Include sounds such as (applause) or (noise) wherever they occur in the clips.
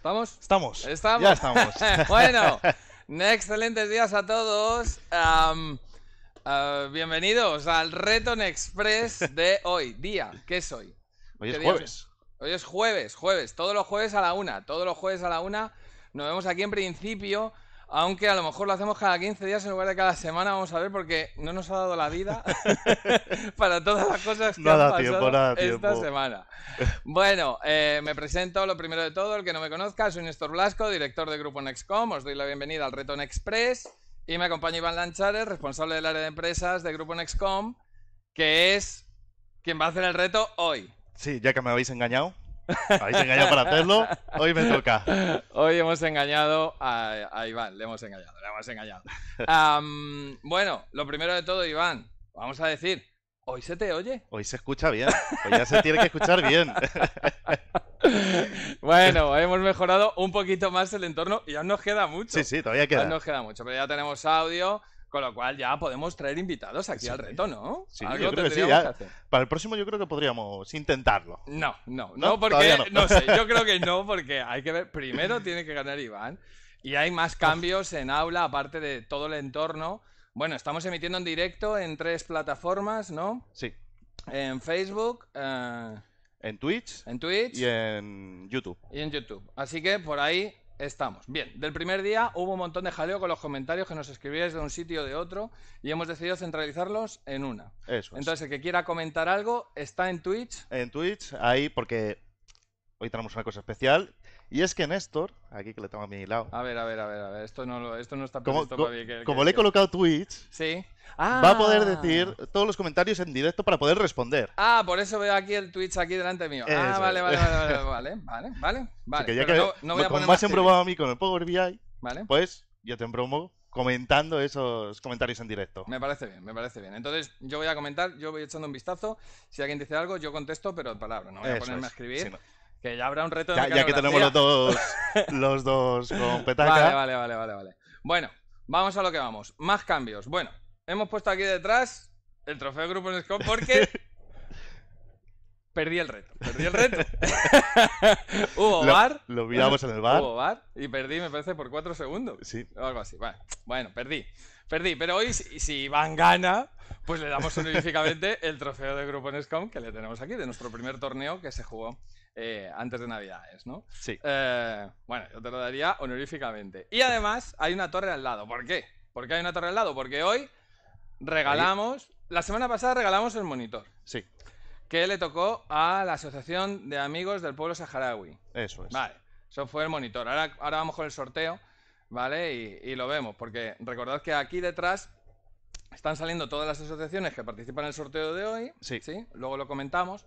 ¿Estamos? Estamos. estamos Ya estamos. (laughs) bueno, excelentes días a todos. Ah, bienvenidos al Reto Express de hoy. Día, ¿qué es hoy? Hoy es jueves. Hoy es jueves, jueves. Todos los jueves a la una. Todos los jueves a la una. Nos vemos aquí en principio aunque a lo mejor lo hacemos cada 15 días en lugar de cada semana, vamos a ver, porque no nos ha dado la vida (laughs) para todas las cosas que han pasado esta semana. Bueno, eh, me presento lo primero de todo, el que no me conozca, soy Néstor Blasco, director de Grupo Nexcom, os doy la bienvenida al Reto Express y me acompaña Iván Lanchares, responsable del área de empresas de Grupo Nexcom, que es quien va a hacer el reto hoy. Sí, ya que me habéis engañado. Habéis engañado para hacerlo, hoy me toca. Hoy hemos engañado a, Iván, le hemos engañado, le hemos engañado. bueno, lo primero de todo, Iván, vamos a decir, ¿hoy se te oye? Hoy se escucha bien, hoy pues ya se tiene que escuchar bien. (laughs) bueno, hemos mejorado un poquito más el entorno y ya nos queda mucho. Sí, sí, todavía queda. nos queda mucho, pero ya tenemos audio, con lo cual ya podemos traer invitados aquí al reto, ¿no? Sí, Algo yo creo que sí. para el próximo yo creo que podríamos intentarlo. No, no, no, porque yo creo que (laughs) no, porque hay que ver, primero tiene que ganar Iván y hay más cambios en aula, aparte de todo el entorno. Bueno, estamos emitiendo en directo en tres plataformas, ¿no? Sí. En Facebook. Eh, en Twitch. En Twitch. Y en YouTube. Y en YouTube. Así que por ahí Estamos. Bien, del primer día hubo un montón de jaleo con los comentarios que nos escribíais de un sitio o de otro y hemos decidido centralizarlos en una. Eso. Entonces, el que quiera comentar algo está en Twitch. En Twitch, ahí porque hoy tenemos una cosa especial y es que Néstor, aquí que le tengo a mi lado. A ver, a ver, a ver, a ver. Esto no, lo, esto no está perfecto como, que, Como le he colocado Twitch, sí. Ah. va a poder ah. decir todos los comentarios en directo para poder responder. Ah, por eso veo aquí el Twitch aquí delante mío. Ah, (laughs) vale, vale, vale, vale, vale, vale, vale. ya que no, voy a más a mí con el Power BI, vale. pues yo te embromo comentando esos comentarios en directo. Me parece bien, me parece bien. Entonces, yo voy a comentar, yo voy echando un vistazo. Si alguien dice algo, yo contesto, pero palabra, no voy a ponerme a escribir. Que ya habrá un reto de Ya, ya que tenemos los dos, los dos con (laughs) petaca. Vale, vale, vale, vale, vale. Bueno, vamos a lo que vamos. Más cambios. Bueno, hemos puesto aquí detrás el trofeo de Grupo Nescom porque (laughs) perdí el reto. Perdí el reto. (laughs) hubo bar. Lo miramos en el bar. Hubo bar y perdí, me parece, por cuatro segundos. Sí. O algo así. Bueno, perdí. Perdí, pero hoy si, van gana, pues le damos honoríficamente el trofeo de Grupo Nescom que le tenemos aquí, de nuestro primer torneo que se jugó eh, antes de Navidades, ¿no? Sí. Eh, bueno, yo te lo daría honoríficamente. Y además hay una torre al lado. ¿Por qué? Porque hay una torre al lado? Porque hoy regalamos, la semana pasada regalamos el monitor. Sí. Que le tocó a la Asociación de Amigos del Pueblo Saharaui. Eso es. Vale, eso fue el monitor. Ahora, vamos con el sorteo, ¿vale? Y, y lo vemos, porque recordad que aquí detrás están saliendo todas las asociaciones que participan en el sorteo de hoy. Sí. ¿sí? Luego lo comentamos.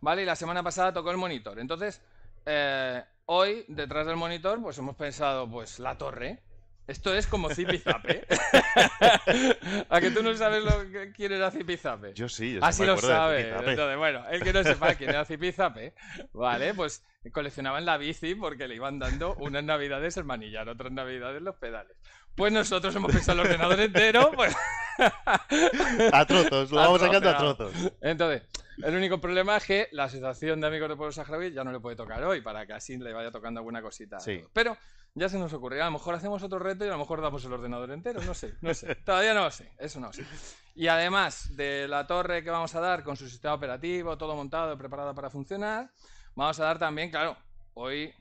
¿vale? Y la semana pasada tocó el monitor. Entonces, eh, hoy, detrás del monitor, pues hemos pensado, pues, la torre. Esto es como zipizape. (laughs) a que tú no sabes lo que, quién era zipizape. Yo sí, yo Así lo sabe. Entonces, bueno, el que no sepa quién era zipizape, ¿vale? Pues coleccionaban la bici porque le iban dando unas navidades el manillar, otras navidades los pedales. Pues nosotros hemos pensado el ordenador entero, pues. (laughs) a trozos, lo vamos sacando a trozos. Entonces, el único problema es que la Asociación de Amigos de Pueblo Saharaui ya no le puede tocar hoy para que así le vaya tocando alguna cosita. Pero ya se nos ocurre. A lo mejor hacemos otro reto y a lo mejor damos el ordenador entero. No sé, no sé. (laughs) Todavía no sé. Eso no sé. Y además de la torre que vamos a dar con su sistema operativo, todo montado, preparado para funcionar, vamos a dar también, claro, hoy,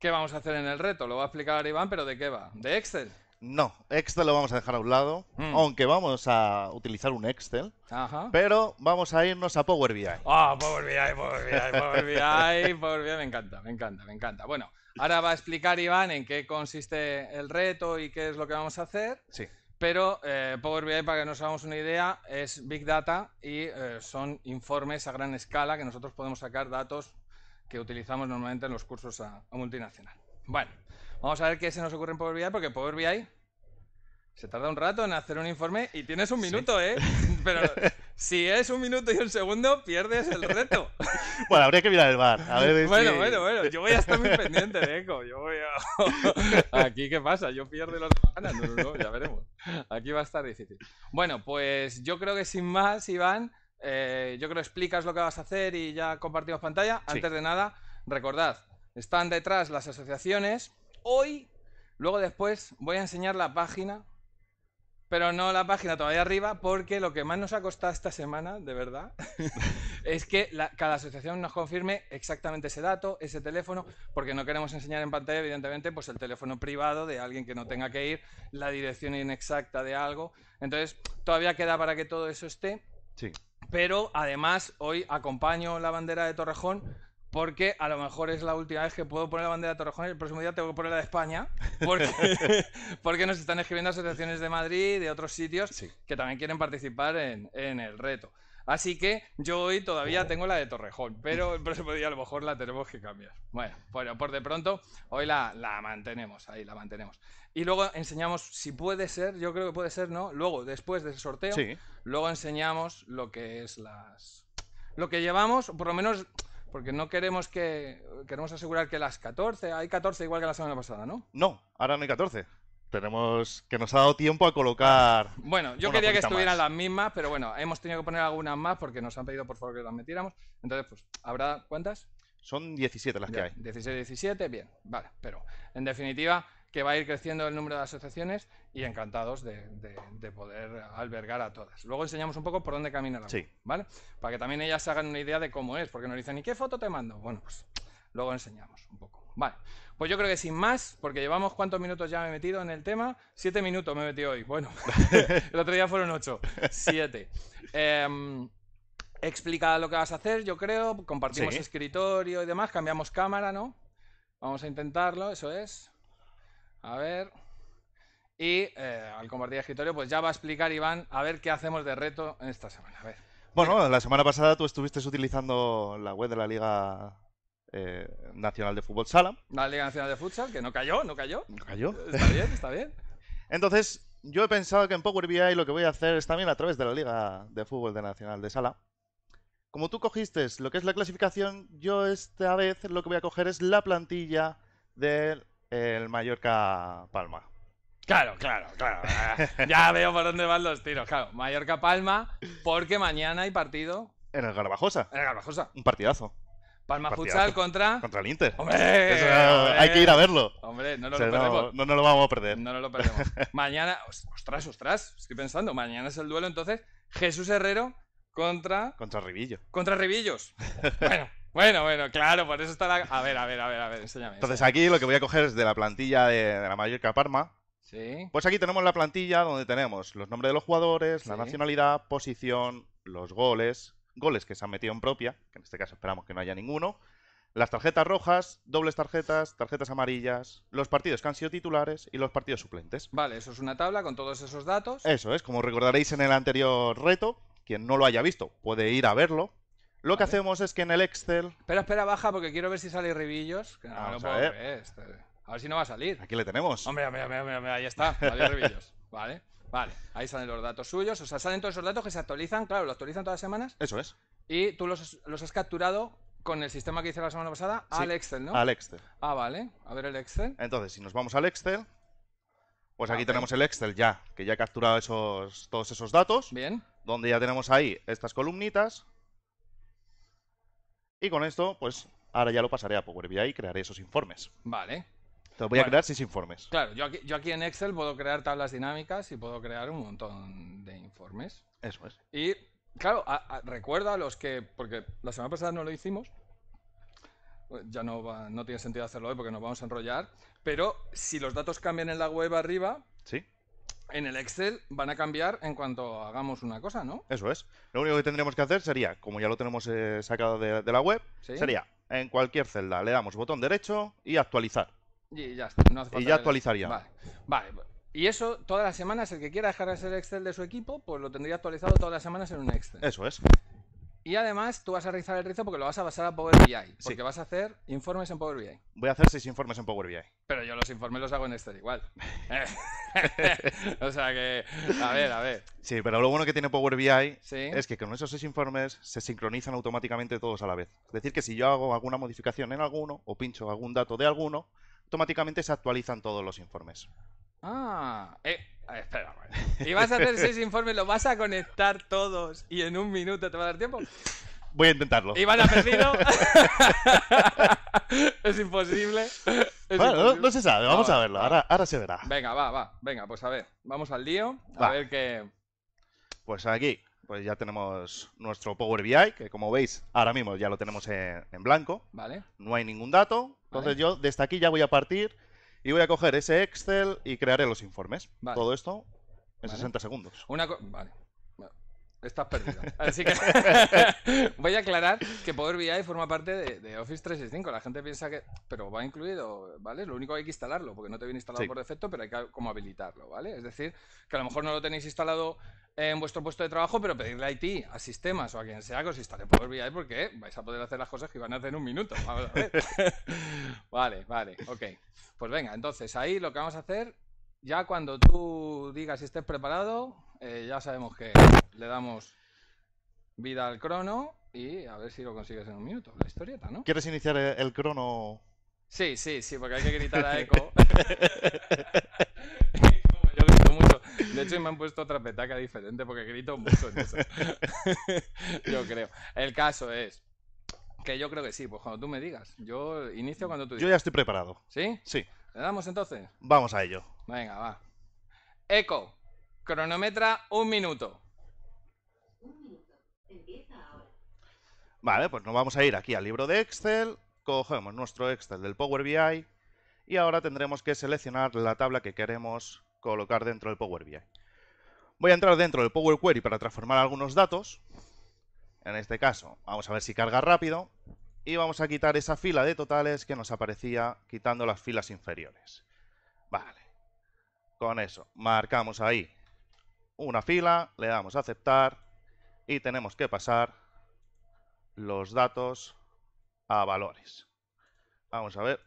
¿qué vamos a hacer en el reto? Lo va a explicar Iván, pero ¿de qué va? ¿De Excel? No, Excel lo vamos a dejar a un lado, mm. aunque vamos a utilizar un Excel, pero vamos a irnos a Power BI. Ah, Power BI, Power BI, Power BI, (laughs) Power BI, me encanta, me encanta, me encanta. Bueno, ahora va a explicar Iván en qué consiste el reto y qué es lo que vamos a hacer. Sí. Pero eh, Power BI, para que nos hagamos una idea, es Big Data y eh, son informes a gran escala que nosotros podemos sacar datos que utilizamos normalmente en los cursos a, a multinacional. Bueno. Vamos a ver qué se nos ocurre en Power BI, porque Power BI se tarda un rato en hacer un informe y tienes un minuto, ¿eh? (laughs) Pero si es un minuto y un segundo, pierdes el reto. (laughs) Bueno, habría que mirar el bar. bueno, bueno, bueno, yo voy a estar muy pendiente de eco. Yo voy a... (laughs) Aquí, ¿qué pasa? Yo pierdo los ganas. No, no, ya veremos. Aquí va a estar difícil. Bueno, pues yo creo que sin más, Iván, eh, yo creo que explicas lo que vas a hacer y ya compartimos pantalla. Antes de nada, recordad, están detrás las asociaciones hoy. Luego después voy a enseñar la página, pero no la página todavía arriba, porque lo que más nos ha costado esta semana, de verdad, (laughs) es que cada asociación nos confirme exactamente ese dato, ese teléfono, porque no queremos enseñar en pantalla, evidentemente, pues el teléfono privado de alguien que no tenga que ir, la dirección inexacta de algo. Entonces, todavía queda para que todo eso esté. Sí. Pero además, hoy acompaño la bandera de Torrejón porque a lo mejor es la última vez que puedo poner la bandera de Torrejón y el próximo día tengo que poner la de España, (laughs) porque, nos están escribiendo asociaciones de Madrid y de otros sitios que también quieren participar en, el reto. Así que yo hoy todavía tengo la de Torrejón, pero el próximo día a lo mejor la tenemos que cambiar. Bueno, bueno por de pronto hoy la, la mantenemos, ahí la mantenemos. Y luego enseñamos, si puede ser, yo creo que puede ser, ¿no? Luego, después de ese sorteo, luego enseñamos lo que es las, lo que llevamos, por lo menos porque no queremos que. Queremos asegurar que las 14. Hay 14 igual que la semana pasada, ¿no? No, ahora no hay 14. Tenemos. que nos ha dado tiempo a colocar. Bueno, yo quería que estuvieran las mismas, pero bueno, hemos tenido que poner algunas más porque nos han pedido por favor que las metiéramos. Entonces, pues, ¿habrá cuántas? Son 17 las que hay. 16, 17, bien, vale. Pero, en definitiva, que va a ir creciendo el número de asociaciones y encantados de, poder albergar a todas. Luego enseñamos un poco por dónde camina sí. ¿vale? Para que también ellas se hagan una idea de cómo es, porque nos dicen, ¿y qué foto te mando? Bueno, pues luego enseñamos un poco. Vale, pues yo creo que sin más, porque llevamos cuántos minutos ya me he metido en el tema. Siete minutos me he metido hoy. Bueno, (laughs) el otro día fueron ocho. Siete. Em, explica lo que vas a hacer, yo creo. Compartimos escritorio y demás. Cambiamos cámara, ¿no? Vamos a intentarlo, eso es. A ver. Y eh, al compartir escritorio, pues ya va a explicar Iván a ver qué hacemos de reto en esta semana. Bueno, la semana pasada tú estuviste utilizando la web de la Liga eh, Nacional de Fútbol Sala. La Liga Nacional de Futsal, que no cayó, no cayó. No cayó. Está bien, está bien. Entonces, yo he pensado que en Power BI lo que voy a hacer es también a través de la Liga de Fútbol de Nacional de Sala. Como tú cogiste lo que es la clasificación, yo esta vez lo que voy a coger es la plantilla del el Mallorca-Palma. Claro, claro, claro. (laughs) Ya veo por dónde van los tiros. Claro, Mallorca-Palma, porque mañana hay partido. En el Garbajosa. En el Garbajosa. Un partidazo. Palma Futsal contra. Contra el Inter. Hay que ir a verlo. Hombre, no lo vamos a perder. No lo perdemos. (laughs) mañana. Ostras, ostras. Estoy pensando. Mañana es el duelo, entonces. Jesús Herrero contra. Contra Ribillo. Contra Ribillos. (laughs) bueno, bueno, bueno, claro, por eso está la... A ver, a ver, a ver, a ver, enséñame. Entonces aquí lo que voy a coger es de la plantilla de, la Mallorca Parma. Sí. Pues aquí tenemos la plantilla donde tenemos los nombres de los jugadores, la nacionalidad, posición, los goles, goles que se han metido en propia, que en este caso esperamos que no haya ninguno, las tarjetas rojas, dobles tarjetas, tarjetas amarillas, los partidos que han sido titulares y los partidos suplentes. Vale, eso es una tabla con todos esos datos. Eso es, como recordaréis en el anterior reto, quien no lo haya visto puede ir a verlo, lo que hacemos es que en el Excel. Espera, espera, baja porque quiero ver si sale Ribillos. Que no, ver. Este. A ver si no va a salir. Aquí le tenemos. Hombre, mira, mira, ahí está. Ribillos. (laughs) Vale, vale. Ahí salen los datos suyos. O sea, salen todos esos datos que se actualizan. Claro, lo actualizan todas las semanas. Eso es. Y tú los, has capturado con el sistema que hice la semana pasada al Excel, ¿no? Al Excel. Ah, vale. A ver el Excel. Entonces, si nos vamos al Excel, pues aquí tenemos el Excel ya, que ya ha capturado esos, todos esos datos. Bien. Donde ya tenemos ahí estas columnitas y con esto, pues ahora ya lo pasaré a Power BI y crearé esos informes. Vale. Te voy a crear seis informes. Claro, yo aquí, en Excel puedo crear tablas dinámicas y puedo crear un montón de informes. Eso es. Y claro, recuerda a los que, porque la semana pasada no lo hicimos, ya no, va, no tiene sentido hacerlo hoy porque nos vamos a enrollar, pero si los datos cambian en la web arriba, ¿Sí? en el Excel van a cambiar en cuanto hagamos una cosa, ¿no? Eso es. Lo único que tendríamos que hacer sería, como ya lo tenemos eh, sacado de, la web, sería en cualquier celda le damos botón derecho y actualizar. Y ya está. y ya actualizaría. Vale. vale. Y eso, todas las semanas, el que quiera dejar ese Excel de su equipo, pues lo tendría actualizado todas las semanas en un Excel. Eso es. Y además tú vas a realizar el rizo porque lo vas a basar a Power BI. Porque vas a hacer informes en Power BI. Voy a hacer seis informes en Power BI. Pero yo los informes los hago en Excel igual. (laughs) (laughs) o sea que, a ver, a ver. Sí, pero lo bueno que tiene Power BI es que con esos seis informes se sincronizan automáticamente todos a la vez. Es decir, que si yo hago alguna modificación en alguno o pincho algún dato de alguno, automáticamente se actualizan todos los informes. Ah, eh, Ah, espera, Y vas a hacer seis informes, los vas a conectar todos y en un minuto te va a dar tiempo. Voy a intentarlo. ¿Y van a perdido? (laughs) es imposible. No, se sabe, vamos a verlo. Ahora, se verá. Venga, va, va. Venga, pues a ver. Vamos al lío. A ver qué. Pues aquí, pues ya tenemos nuestro Power BI, que como veis, ahora mismo ya lo tenemos en, blanco. Vale. No hay ningún dato. Entonces yo desde aquí ya voy a partir y voy a coger ese Excel y crearé los informes. Todo esto en 60 segundos. Una vale estás perdido. (laughs) Así que (laughs) voy a aclarar que Power BI forma parte de, Office 365. La gente piensa que, pero va incluido, ¿vale? Lo único que hay que instalarlo, porque no te viene instalado por defecto, pero hay que como habilitarlo, ¿vale? Es decir, que a lo mejor no lo tenéis instalado en vuestro puesto de trabajo, pero pedirle a IT, a sistemas o a quien sea que os instale Power BI porque vais a poder hacer las cosas que van a hacer en un minuto. (laughs) vale, vale, ok. Pues venga, entonces ahí lo que vamos a hacer ya cuando tú digas si estés preparado, eh, ya sabemos que le damos vida al crono y a ver si lo consigues en un minuto, la historieta, ¿no? ¿Quieres iniciar el, crono? Sí, sí, sí, porque hay que gritar a (laughs) eco. (laughs) Yo grito mucho. De hecho, me han puesto otra petaca diferente porque grito mucho (laughs) yo creo. El caso es que yo creo que sí, pues cuando tú me digas. Yo inicio cuando tú Yo ya estoy preparado. ¿Sí? Sí. ¿Le damos entonces? Vamos a ello. Venga, va. Eco, cronometra un minuto. minuto. Vale, pues nos vamos a ir aquí al libro de Excel, cogemos nuestro Excel del Power BI y ahora tendremos que seleccionar la tabla que queremos colocar dentro del Power BI. Voy a entrar dentro del Power Query para transformar algunos datos. En este caso, vamos a ver si carga rápido y vamos a quitar esa fila de totales que nos aparecía quitando las filas inferiores. Vale. Con eso, marcamos ahí una fila, le damos a aceptar y tenemos que pasar los datos a valores. Vamos a ver.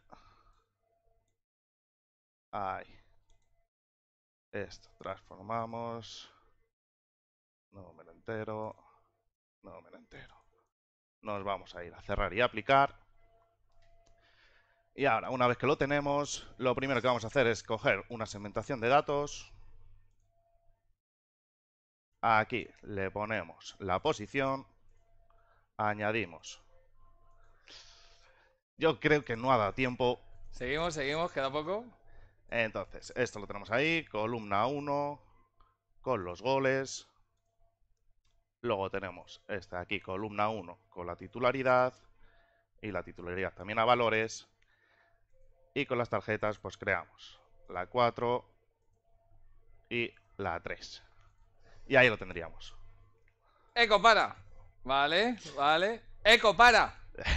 Ahí. Esto, transformamos. Número entero. Número entero. Nos vamos a ir a cerrar y aplicar. Y ahora, una vez que lo tenemos, lo primero que vamos a hacer es coger una segmentación de datos. Aquí le ponemos la posición. Añadimos. Yo creo que no ha dado tiempo. Seguimos, seguimos, queda poco. Entonces, esto lo tenemos ahí, columna 1, con los goles. Luego tenemos esta aquí, columna 1, con la titularidad y la titularidad también a valores. Y con las tarjetas pues creamos la 4 y la 3. Y ahí lo tendríamos. Eco para. Vale, vale. Eco para. (laughs)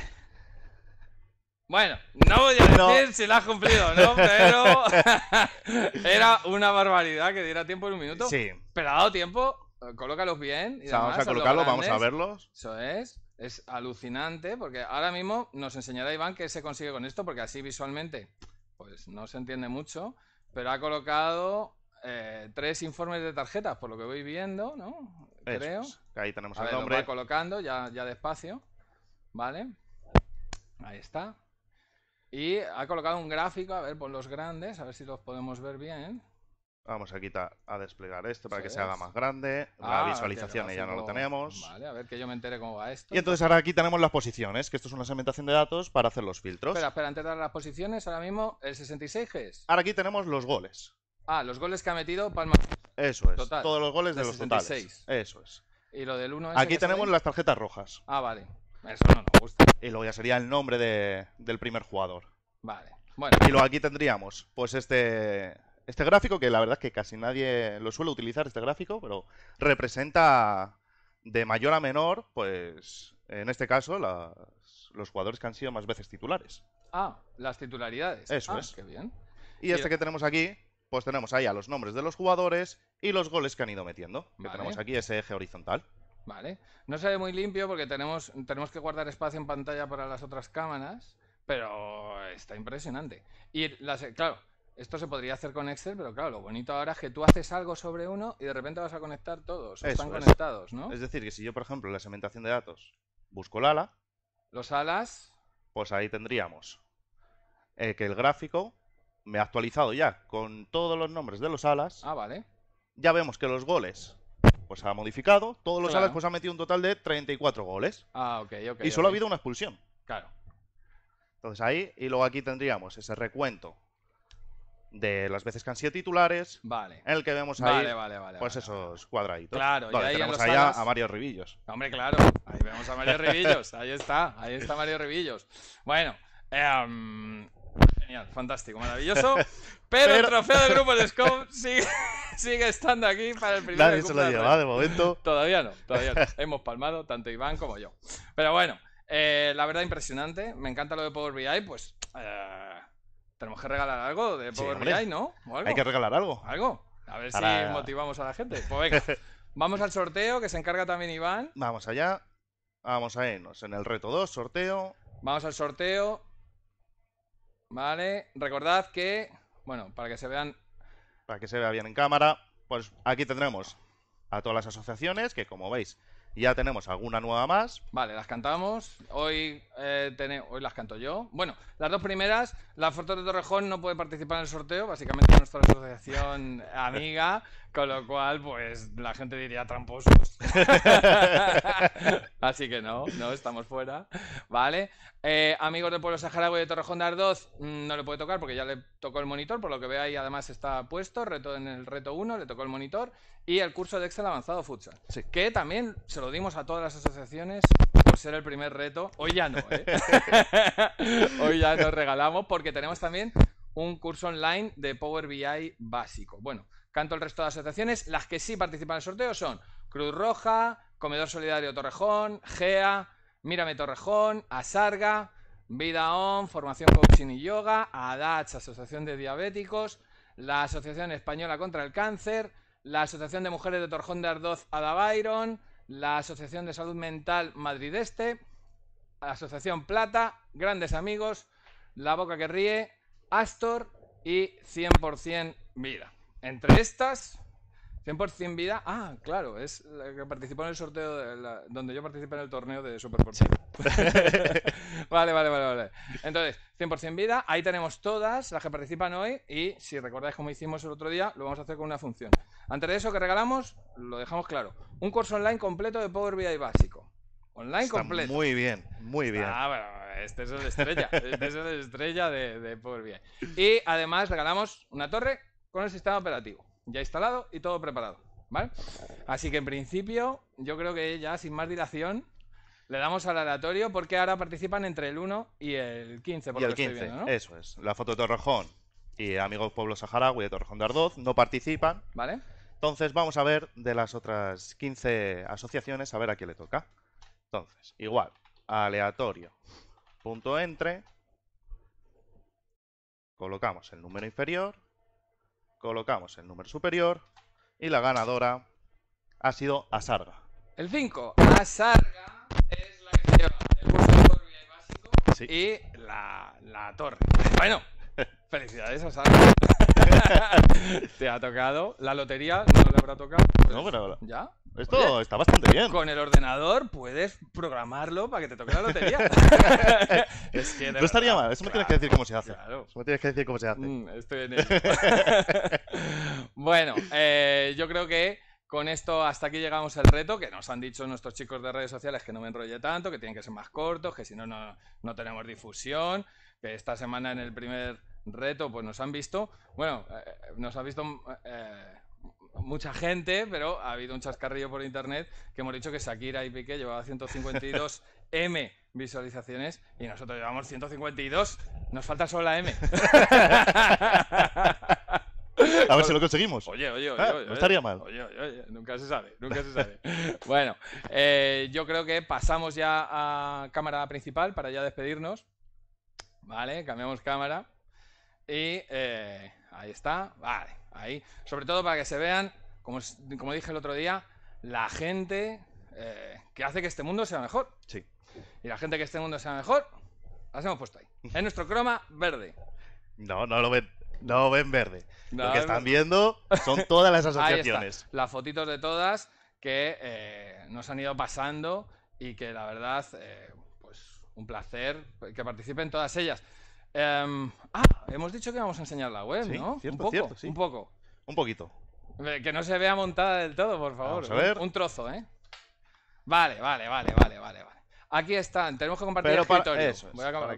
Bueno, no voy a decir si la has cumplido, ¿no? (laughs) Pero (laughs) era una barbaridad que diera tiempo en un minuto. Sí. Pero ha dado tiempo colócalos bien. Y vamos a vamos a verlos. Eso es. Es alucinante porque ahora mismo nos enseñará Iván qué se consigue con esto porque así visualmente pues no se entiende mucho, pero ha colocado eh, tres informes de tarjetas por lo que voy viendo, ¿no? Creo. Ahí tenemos a el ver, Lo va colocando ya, ya despacio, ¿vale? Ahí está. Y ha colocado un gráfico, a ver, por los grandes, a ver si los podemos ver bien. Vamos a quitar, a desplegar esto para que se haga más grande. la ah, visualización ya no lo tenemos. Vale, a ver que yo me entere cómo va esto. Y entonces ahora aquí tenemos las posiciones, que esto es una segmentación de datos para hacer los filtros. Espera, espera, antes de dar las posiciones, ahora mismo el 66 es... Ahora aquí tenemos los goles. Ah, los goles que ha metido Palma. Eso es. todos los goles de, los 66. Eso es. Y lo del 1 Aquí tenemos las tarjetas rojas. Ah, vale. Eso no nos gusta. Y luego ya sería el nombre de, del primer jugador. Vale. Bueno. Y luego aquí tendríamos, pues este este gráfico, que la verdad que casi nadie lo suele utilizar, este gráfico, pero representa de mayor a menor, pues en este caso, los jugadores que han sido más veces titulares. Ah, las titularidades. Eso ah, es. Qué bien. Y este que tenemos aquí, pues tenemos ahí a los nombres de los jugadores y los goles que han ido metiendo. tenemos aquí ese eje horizontal. Vale. No se ve muy limpio porque tenemos, tenemos que guardar espacio en pantalla para las otras cámaras, pero está impresionante. Y las, claro, esto se podría hacer con Excel, pero claro, lo bonito ahora es que tú haces algo sobre uno y de repente vas a conectar todos. están conectados, ¿no? Es decir, que si yo, por ejemplo, en la segmentación de datos busco el ala. Los alas. Pues ahí tendríamos eh, que el gráfico me ha actualizado ya con todos los nombres de los alas. Ah, vale. Ya vemos que los goles pues ha modificado. Todos los alas pues ha metido un total de 34 goles. Ah, ok, ok. Y solo ha habido una expulsión. Claro. Entonces ahí, y luego aquí tendríamos ese recuento de las veces que han sido titulares, vale. en el que vemos ahí vale, vale, vale pues esos cuadraditos. Claro, y ahí tenemos allá a Mario Ribillos. Hombre, claro, ahí vemos a Mario (laughs) Ribillos, ahí está, ahí está Mario Ribillos. Bueno, em, genial, fantástico, maravilloso. (laughs) Pero, el trofeo del grupo de Scope (laughs) sigue, sigue, estando aquí para el primer Nadie se lo lleva, de momento. Todavía no, todavía no. Hemos palmado tanto Iván como yo. Pero bueno, eh, la verdad impresionante, me encanta lo de Power BI, pues... Eh tenemos que regalar algo de Power BI, ¿no? Hay que regalar algo. Algo. A ver si motivamos a la gente. Pues (laughs) venga, vamos al sorteo que se encarga también Iván. Vamos allá. Vamos a irnos en el reto 2, sorteo. Vamos al sorteo. Vale, recordad que, bueno, para que se vean... Para que se vea bien en cámara, pues aquí tendremos a todas las asociaciones que, como veis, ya tenemos alguna nueva más. Vale, las cantamos. Hoy, eh, Hoy las canto yo. Bueno, las dos primeras. La foto de Torrejón no puede participar en el sorteo, básicamente nuestra asociación (laughs) amiga, con lo cual, pues la gente diría tramposos. (laughs) Así que no, no, estamos fuera. ¿Vale? Eh, amigos de pueblo saharaui de Torrejón de Ardoz, mm, no le puede tocar porque ya le tocó el monitor, por lo que ve ahí además está puesto reto, en el reto 1, le tocó el monitor. Y el curso de Excel avanzado futsal, que también se lo dimos a todas las asociaciones por ser el primer reto. Hoy ya no, ¿eh? (laughs) Hoy ya nos regalamos porque tenemos también un curso online de Power BI básico. Bueno, canto el resto de asociaciones. Las que sí participan en el sorteo son Cruz Roja, Comedor Solidario Torrejón, GEA, Mírame Torrejón, Asarga, Vida On, Formación Coaching y Yoga, ADATS, Asociación de Diabéticos, la Asociación Española contra el Cáncer, la Asociación de Mujeres de Torrejón de Ardoz Adabairon, la Asociación de Salud Mental Madrid Este, la Asociación Plata, Grandes Amigos, La Boca que Ríe, Astor y 100% Vida. Entre estas, 100% vida. Ah, claro, es la que participó en el sorteo donde yo participé en el torneo de Super (laughs) vale, vale, vale, vale. Entonces, 100% vida, ahí tenemos todas las que participan hoy y si recordáis cómo hicimos el otro día, lo vamos a hacer con una función. Antes de eso que regalamos, lo dejamos claro, un curso online completo de Power BI básico. Online completo. Muy bien, muy bien. Ah, bueno, este es el estrella, este es el estrella de, de Power BI. Y además regalamos una torre con el sistema operativo ya instalado y todo preparado, ¿vale? Así que en principio, yo creo que ya sin más dilación, le damos al aleatorio porque ahora participan entre el 1 y el 15. Por el 15, viendo, ¿no? eso es. La foto de Torrejón y Amigos Pueblo Saharaui de Torrejón de Ardoz no participan. Vale. Entonces vamos a ver de las otras 15 asociaciones a ver a quién le toca. Entonces, igual, aleatorio. Punto entre. Colocamos el número inferior colocamos el número superior y la ganadora ha sido Asarga. El 5, Asarga es la que lleva el básico y la, torre. Bueno, (laughs) felicidades Asarga. (laughs) (laughs) Te ha tocado. La lotería no le habrá tocado. Pues ¿Ya? Esto está bastante bien. Con el ordenador puedes programarlo para que te toque la lotería. (laughs) no estaría mal, eso me tienes que decir cómo se hace. Claro. Eso me tienes que decir cómo se hace. Mm, estoy en (laughs) bueno, eh, yo creo que con esto hasta aquí llegamos al reto, que nos han dicho nuestros chicos de redes sociales que no me enrolle tanto, que tienen que ser más cortos, que si no, no, tenemos difusión, que esta semana en el primer reto pues nos han visto, bueno, eh, nos han visto... Eh, mucha gente, pero ha habido un chascarrillo por internet que hemos dicho que Shakira y Piqué llevaba 152 M visualizaciones y nosotros llevamos 152. Nos falta solo la M. (laughs) A ver si lo conseguimos. Oye, oye, oye. Ah, no estaría mal. oye, nunca se sabe, nunca se sabe. (laughs) bueno, eh, yo creo que pasamos ya a cámara principal para ya despedirnos. Vale, cambiamos cámara. Y eh, ahí está. Vale. Ahí, sobre todo para que se vean, como, como dije el otro día, la gente eh, que hace que este mundo sea mejor. Sí. Y la gente que este mundo sea mejor, las hemos puesto ahí. Es nuestro croma verde. No, no lo ven. No ven verde. lo que están viendo son (laughs) todas las asociaciones. Las fotitos de todas que eh, nos han ido pasando y que la verdad, eh, pues un placer que participen todas ellas. Em, ah, hemos dicho que vamos a enseñar la web, ¿no? un poco, un poco. Un poquito. Que no se vea montada del todo, por favor. Un, trozo, ¿eh? Vale, vale, vale, vale, vale, vale. Aquí están. Tenemos que compartir los el escritorio. Voy a